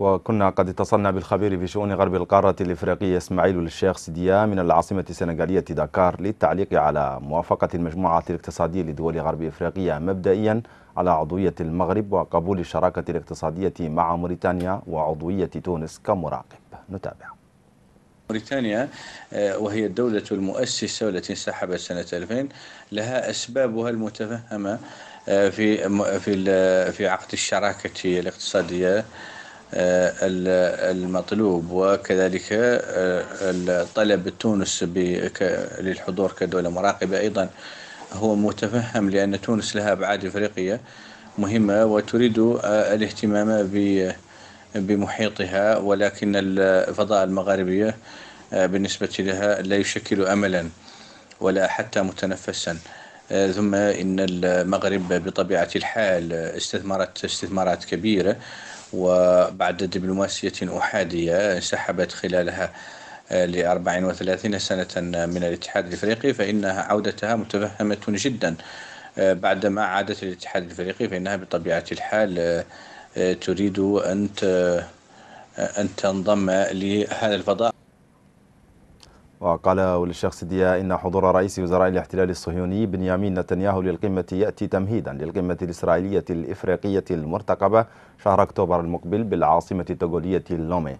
وكنا قد اتصلنا بالخبير في شؤون غرب القارة الإفريقية إسماعيل الشيخ سديا من العاصمة السنغالية داكار للتعليق على موافقة المجموعة الاقتصادية لدول غرب إفريقيا مبدئيا على عضوية المغرب وقبول الشراكة الاقتصادية مع موريتانيا وعضوية تونس كمراقب نتابع موريتانيا آه، وهي الدولة المؤسسة والتي انسحبت سنة 2000 لها أسبابها المتفهمة آه، في في في عقد الشراكة الاقتصادية آه، المطلوب وكذلك آه، الطلب تونس للحضور كدولة مراقبة أيضا هو متفهم لأن تونس لها أبعاد إفريقية مهمة وتريد آه، الاهتمام بمحيطها ولكن الفضاء المغاربية بالنسبة لها لا يشكل أملا ولا حتى متنفسا ثم إن المغرب بطبيعة الحال استثمرت استثمارات كبيرة وبعد دبلوماسية أحادية انسحبت خلالها آه، ل 34 سنة من الاتحاد الإفريقي فإنها عودتها متفهمة جدا آه، بعدما عادت الاتحاد الإفريقي فإنها بطبيعة الحال آه، تريد أن أن تنضم لهذا الفضاء وقال للشيخ سديا إن حضور رئيس وزراء الاحتلال الصهيوني بنيامين نتنياهو للقمة يأتي تمهيدا للقمة الإسرائيلية الإفريقية المرتقبة شهر أكتوبر المقبل بالعاصمة التوغولية لومي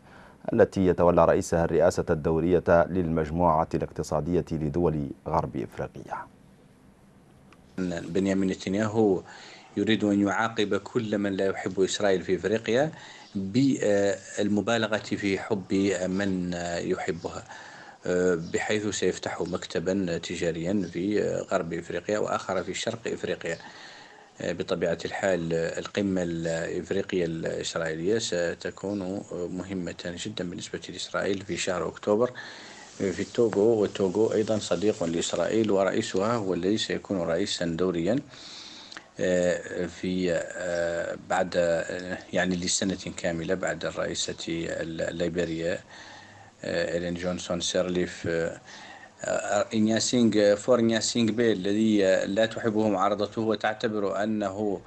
التي يتولى رئيسها الرئاسة الدورية للمجموعة الاقتصادية لدول غرب إفريقيا بنيامين نتنياهو يريد أن يعاقب كل من لا يحب إسرائيل في إفريقيا بالمبالغة في حب من يحبها بحيث سيفتح مكتبا تجاريا في غرب إفريقيا وآخر في شرق إفريقيا بطبيعة الحال القمة الإفريقية الإسرائيلية ستكون مهمة جدا بالنسبة لإسرائيل في شهر أكتوبر في التوغو وتوغو أيضا صديق لإسرائيل ورئيسها هو الذي سيكون رئيسا دوريا آه، في آه، بعد يعني لسنة كاملة بعد الرئيسة الليبرية آه، إلين جونسون سيرليف آه، آه، إنياسينغ فور إنياسينغ بيل الذي لا تحبه معارضته وتعتبر أنه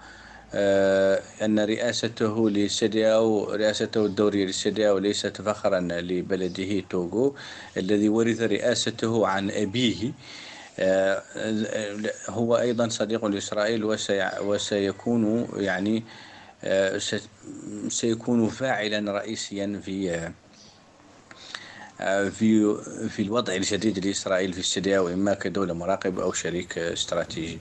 أن رئاسته لسيدياو رئاسته الدوري لسيدياو ليست فخرا لبلده توغو الذي ورث رئاسته عن أبيه هو أيضا صديق لإسرائيل وسيكون يعني سيكون فاعلا رئيسيا في في في الوضع الجديد لإسرائيل في استدعاء إما كدولة مراقبة أو شريك استراتيجي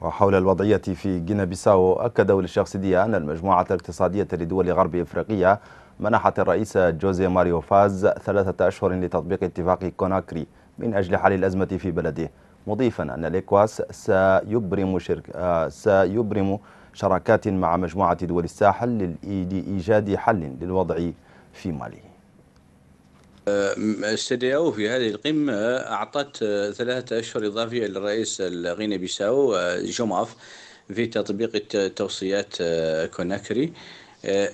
وحول الوضعية في جينا بيساو أكد الشخصية أن المجموعة الاقتصادية لدول غرب إفريقيا منحت الرئيس جوزي ماريو فاز ثلاثة أشهر لتطبيق اتفاق كوناكري من أجل حل الأزمة في بلده مضيفا أن الإكواس سيبرم, شرك آه، سيبرم شراكات مع مجموعة دول الساحل لإيجاد حل للوضع في مالي السيدياو أه، في هذه القمة أعطت ثلاثة أشهر إضافية للرئيس الغيني بيساو أه، جوماف في تطبيق توصيات أه، كوناكري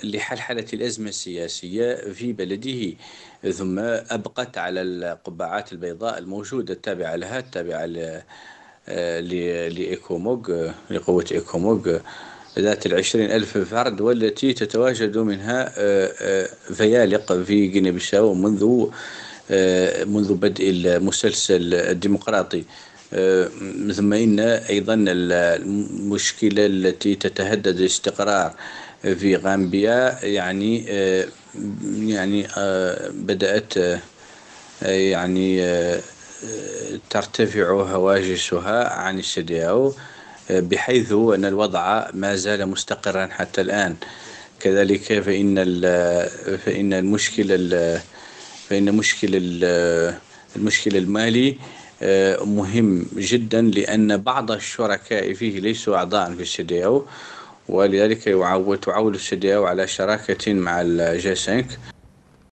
لحلحلة الأزمة السياسية في بلده ثم أبقت على القبعات البيضاء الموجودة التابعة لها التابعة لإيكوموغ لقوة إيكوموغ ذات العشرين ألف فرد والتي تتواجد منها آه، آه، فيالق في غينيا بيساو منذ آه، منذ بدء المسلسل الديمقراطي ثم إن أيضا المشكلة التي تتهدد الاستقرار في غامبيا يعني يعني بدأت يعني ترتفع هواجسها عن السدياو بحيث أن الوضع ما زال مستقرا حتى الآن كذلك فإن فإن المشكل فإن مشكل المشكل المالي آه، مهم جدا لأن بعض الشركاء فيه ليسوا أعضاء في السي دي أو ولذلك تعول السي دي أو على شراكة مع الجي 5